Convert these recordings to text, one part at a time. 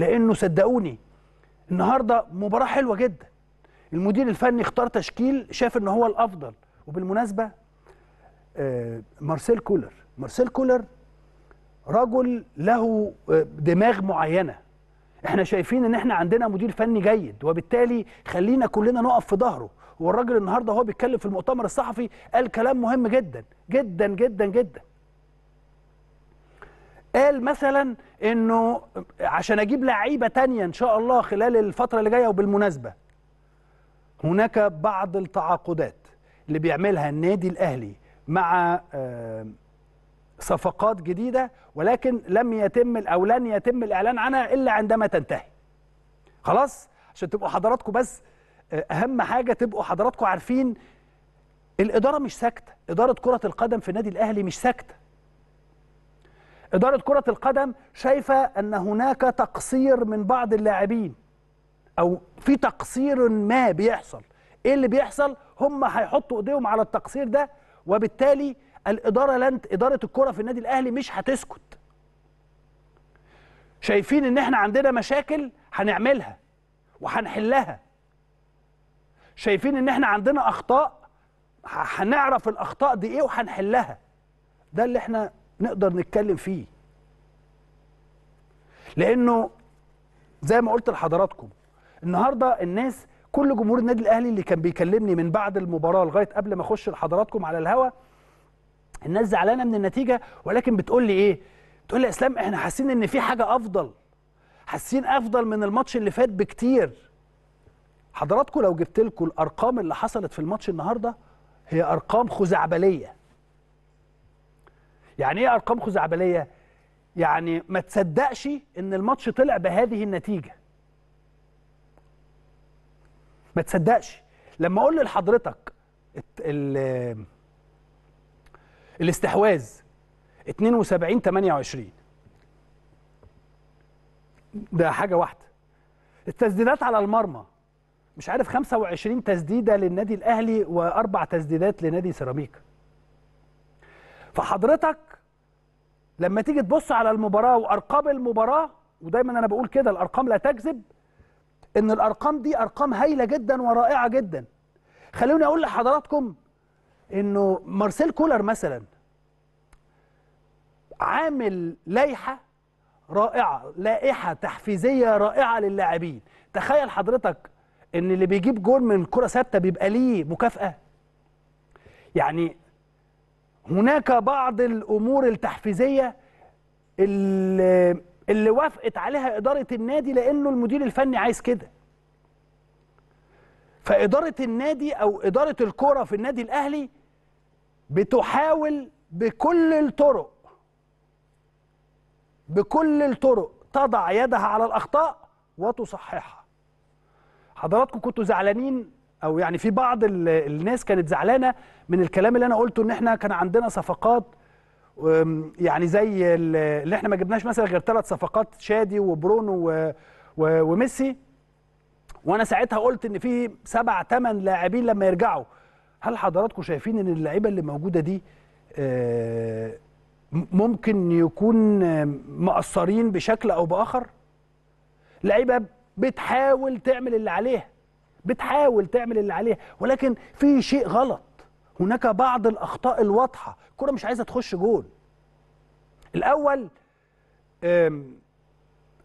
لانه صدقوني النهارده مباراه حلوه جدا المدير الفني اختار تشكيل شاف ان هو الافضل وبالمناسبه آه، مارسيل كولر مارسيل كولر رجل له آه، دماغ معينه احنا شايفين ان احنا عندنا مدير فني جيد وبالتالي خلينا كلنا نقف في ظهره والراجل النهارده هو بيتكلم في المؤتمر الصحفي قال كلام مهم جدا جدا جدا جدا قال مثلا انه عشان اجيب لعيبه تانية ان شاء الله خلال الفتره اللي جايه وبالمناسبه هناك بعض التعاقدات اللي بيعملها النادي الاهلي مع آه، صفقات جديده ولكن لم يتم او لن يتم الاعلان عنها الا عندما تنتهي خلاص عشان تبقوا حضراتكم بس آه، اهم حاجه تبقوا حضراتكم عارفين الاداره مش ساكته اداره كره القدم في النادي الاهلي مش ساكته إدارة كرة القدم شايفة أن هناك تقصير من بعض اللاعبين أو في تقصير ما بيحصل إيه اللي بيحصل هم هيحطوا إيديهم على التقصير ده وبالتالي الإدارة لن إدارة الكرة في النادي الأهلي مش هتسكت شايفين إن إحنا عندنا مشاكل هنعملها وهنحلها شايفين إن إحنا عندنا أخطاء هنعرف الأخطاء دي إيه وهنحلها ده اللي إحنا نقدر نتكلم فيه لانه زي ما قلت لحضراتكم النهارده الناس كل جمهور النادي الاهلي اللي كان بيكلمني من بعد المباراه لغايه قبل ما اخش لحضراتكم على الهوا الناس زعلانه من النتيجه ولكن بتقول لي ايه بتقول لي يا اسلام احنا حاسين ان في حاجه افضل حاسين افضل من الماتش اللي فات بكتير حضراتكم لو جبت لكم الارقام اللي حصلت في الماتش النهارده هي ارقام خزعبليه يعني ايه ارقام خزعبليه يعني ما تصدقش ان الماتش طلع بهذه النتيجه ما تصدقش لما اقول لحضرتك ال الاستحواذ 72 28 ده حاجه واحده التسديدات على المرمى مش عارف 25 تسديده للنادي الاهلي واربع تسديدات لنادي سيراميكا فحضرتك لما تيجي تبص على المباراه وارقام المباراه ودايما انا بقول كده الارقام لا تكذب ان الارقام دي ارقام هايله جدا ورائعه جدا خلوني اقول لحضراتكم انه مارسيل كولر مثلا عامل لائحه رائعه لائحه تحفيزيه رائعه للاعبين تخيل حضرتك ان اللي بيجيب جول من كره ثابته بيبقى ليه مكافاه يعني هناك بعض الامور التحفيزيه اللي, اللي وافقت عليها اداره النادي لانه المدير الفني عايز كده فاداره النادي او اداره الكره في النادي الاهلي بتحاول بكل الطرق بكل الطرق تضع يدها على الاخطاء وتصححها حضراتكم كنتوا زعلانين او يعني في بعض الناس كانت زعلانه من الكلام اللي انا قلته ان احنا كان عندنا صفقات يعني زي اللي احنا ما جبناش مثلا غير ثلاث صفقات شادي وبرونو وميسي وانا ساعتها قلت ان في سبع ثمان لاعبين لما يرجعوا هل حضراتكم شايفين ان اللعيبه اللي موجوده دي آه، ممكن يكون مقصرين بشكل او باخر لعيبه بتحاول تعمل اللي عليها بتحاول تعمل اللي عليها ولكن في شيء غلط هناك بعض الاخطاء الواضحه الكره مش عايزه تخش جول الاول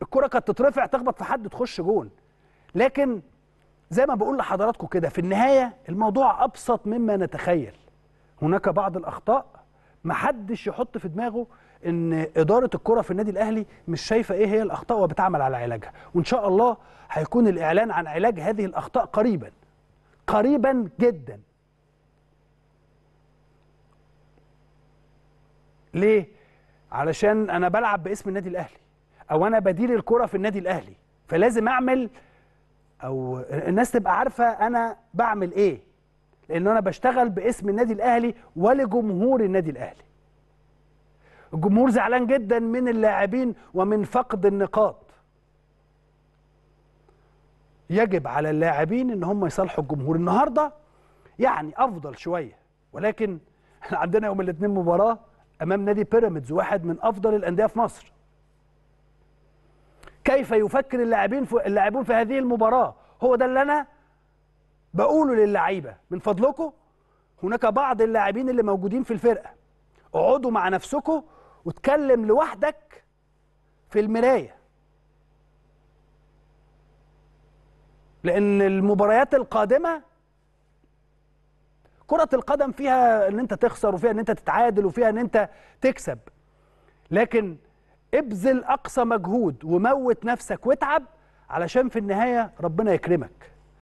الكره كانت تترفع تخبط في حد تخش جول لكن زي ما بقول لحضراتكم كده في النهايه الموضوع ابسط مما نتخيل هناك بعض الاخطاء محدش يحط في دماغه ان اداره الكره في النادي الاهلي مش شايفه ايه هي الاخطاء وبتعمل على علاجها وان شاء الله هيكون الاعلان عن علاج هذه الاخطاء قريبا قريبا جدا ليه علشان انا بلعب باسم النادي الاهلي او انا بديل الكره في النادي الاهلي فلازم اعمل او الناس تبقى عارفه انا بعمل ايه لان انا بشتغل باسم النادي الاهلي ولجمهور النادي الاهلي الجمهور زعلان جدا من اللاعبين ومن فقد النقاط يجب على اللاعبين ان هم يصالحوا الجمهور النهارده يعني افضل شويه ولكن احنا عندنا يوم الاثنين مباراه امام نادي بيراميدز واحد من افضل الانديه في مصر كيف يفكر اللاعبين اللاعبون في هذه المباراه هو ده اللي انا بقوله للعيبه من فضلكم هناك بعض اللاعبين اللي موجودين في الفرقه اقعدوا مع نفسكم واتكلم لوحدك في المرايه لان المباريات القادمه كره القدم فيها ان انت تخسر وفيها ان انت تتعادل وفيها ان انت تكسب لكن ابذل اقصى مجهود وموت نفسك واتعب علشان في النهايه ربنا يكرمك